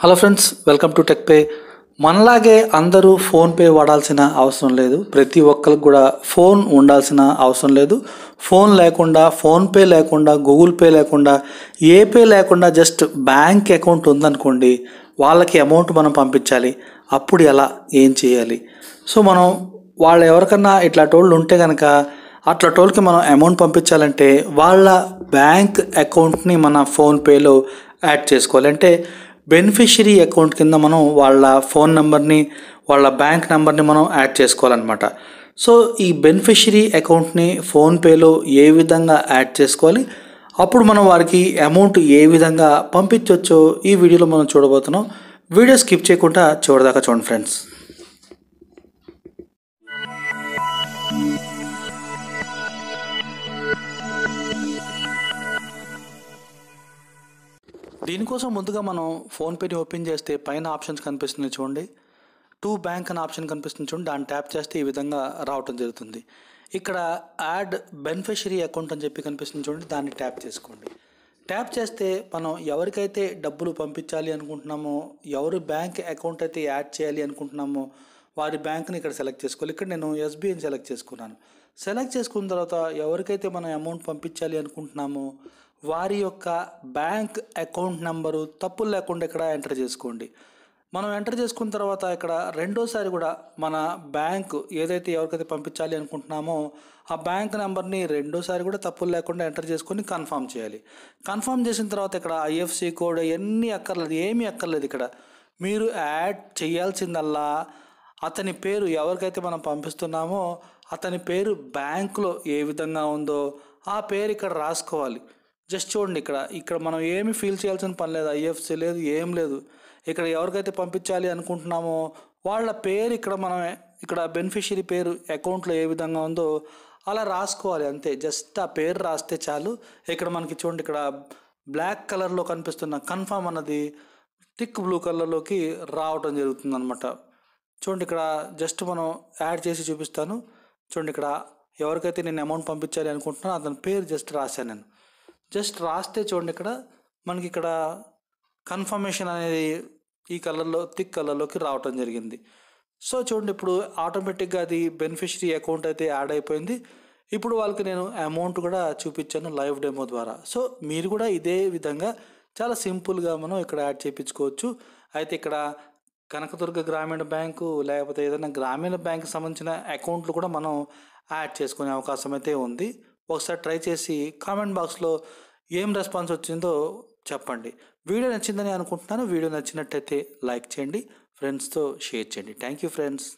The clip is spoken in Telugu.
hello friends welcome to tech pay మనలాగే అందరూ ఫోన్పే వాడాల్సిన అవసరం లేదు ప్రతి ఒక్కరికి కూడా ఫోన్ ఉండాల్సిన అవసరం లేదు ఫోన్ లేకుండా ఫోన్పే లేకుండా గూగుల్ పే లేకుండా ఏ పే లేకుండా జస్ట్ బ్యాంక్ అకౌంట్ ఉందనుకోండి వాళ్ళకి అమౌంట్ మనం పంపించాలి అప్పుడు ఎలా ఏం చేయాలి సో మనం వాళ్ళు ఎవరికన్నా ఇట్లా టోళ్ళు ఉంటే కనుక అట్లా టోల్కి మనం అమౌంట్ పంపించాలంటే వాళ్ళ బ్యాంక్ అకౌంట్ని మన ఫోన్పేలో యాడ్ చేసుకోవాలి అంటే బెనిఫిషరీ అకౌంట్ కింద మనం వాళ్ళ ఫోన్ నెంబర్ని వాళ్ళ బ్యాంక్ నెంబర్ని మనం యాడ్ చేసుకోవాలన్నమాట సో ఈ బెనిఫిషరీ అకౌంట్ని ఫోన్పేలో ఏ విధంగా యాడ్ చేసుకోవాలి అప్పుడు మనం వారికి అమౌంట్ ఏ విధంగా పంపించవచ్చో ఈ వీడియోలో మనం చూడబోతున్నాం వీడియో స్కిప్ చేయకుండా చివరిదాకా చూడండి ఫ్రెండ్స్ దీనికోసం ముందుగా మనం ఫోన్పేని ఓపెన్ చేస్తే పైన ఆప్షన్స్ కనిపిస్తుంది చూడండి టూ బ్యాంక్ అనే ఆప్షన్ కనిపిస్తుంది చూడండి దాన్ని ట్యాప్ చేస్తే ఈ విధంగా రావటం జరుగుతుంది ఇక్కడ యాడ్ బెనిఫిషరీ అకౌంట్ అని చెప్పి కనిపిస్తుంది చూడండి దాన్ని ట్యాప్ చేసుకోండి ట్యాప్ చేస్తే మనం ఎవరికైతే డబ్బులు పంపించాలి అనుకుంటున్నామో ఎవరి బ్యాంక్ అకౌంట్ అయితే యాడ్ చేయాలి అనుకుంటున్నామో వారి బ్యాంక్ని ఇక్కడ సెలెక్ట్ చేసుకోవాలి ఇక్కడ నేను ఎస్బీఐని సెలెక్ట్ చేసుకున్నాను సెలెక్ట్ చేసుకున్న తర్వాత ఎవరికైతే మనం అమౌంట్ పంపించాలి అనుకుంటున్నామో వారి యొక్క బ్యాంక్ అకౌంట్ నెంబరు తప్పులు లేకుండా ఇక్కడ ఎంటర్ చేసుకోండి మనం ఎంటర్ చేసుకున్న తర్వాత ఇక్కడ రెండోసారి కూడా మన బ్యాంక్ ఏదైతే ఎవరికైతే పంపించాలి అనుకుంటున్నామో ఆ బ్యాంక్ నెంబర్ని రెండోసారి కూడా తప్పులు లేకుండా ఎంటర్ చేసుకొని కన్ఫామ్ చేయాలి కన్ఫామ్ చేసిన తర్వాత ఇక్కడ ఐఎఫ్సి కోడ్ ఎన్ని అక్కర్లేదు ఏమీ అక్కర్లేదు ఇక్కడ మీరు యాడ్ చేయాల్సిందల్లా అతని పేరు ఎవరికైతే మనం పంపిస్తున్నామో అతని పేరు బ్యాంకులో ఏ విధంగా ఉందో ఆ పేరు ఇక్కడ రాసుకోవాలి జస్ట్ చూడండి ఇక్కడ ఇక్కడ మనం ఏమి ఫీల్ చేయాల్సిన పని లేదు ఐఎఫ్సి లేదు ఏం లేదు ఇక్కడ ఎవరికైతే పంపించాలి అనుకుంటున్నామో వాళ్ళ పేరు ఇక్కడ మనం ఇక్కడ బెనిఫిషియరీ పేరు అకౌంట్లో ఏ విధంగా ఉందో అలా రాసుకోవాలి అంతే జస్ట్ ఆ పేరు రాస్తే చాలు ఇక్కడ మనకి చూడండి ఇక్కడ బ్లాక్ కలర్లో కనిపిస్తున్న కన్ఫామ్ అన్నది థిక్ బ్లూ కలర్లోకి రావటం జరుగుతుంది అనమాట చూడండి ఇక్కడ జస్ట్ మనం యాడ్ చేసి చూపిస్తాను చూడండి ఇక్కడ ఎవరికైతే నేను అమౌంట్ పంపించాలి అనుకుంటున్నానో అతని పేరు జస్ట్ రాశాను నేను జస్ట్ రాస్తే చూడండి ఇక్కడ మనకి ఇక్కడ కన్ఫర్మేషన్ అనేది ఈ కలర్లో థిక్ కలర్లోకి రావటం జరిగింది సో చూడండి ఇప్పుడు ఆటోమేటిక్గా అది బెనిఫిషరీ అకౌంట్ అయితే యాడ్ అయిపోయింది ఇప్పుడు వాళ్ళకి నేను అమౌంట్ కూడా చూపించాను లైవ్ డెమో ద్వారా సో మీరు కూడా ఇదే విధంగా చాలా సింపుల్గా మనం ఇక్కడ యాడ్ చేయించుకోవచ్చు అయితే ఇక్కడ కనకదుర్గ గ్రామీణ బ్యాంకు లేకపోతే ఏదైనా గ్రామీణ బ్యాంకు సంబంధించిన అకౌంట్లు కూడా మనం యాడ్ చేసుకునే అవకాశం అయితే ఉంది ఒకసారి ట్రై చేసి కామెంట్ బాక్స్లో ఏం రెస్పాన్స్ వచ్చిందో చెప్పండి వీడియో నచ్చిందని అనుకుంటున్నాను వీడియో నచ్చినట్టయితే లైక్ చేయండి ఫ్రెండ్స్తో షేర్ చేయండి థ్యాంక్ యూ ఫ్రెండ్స్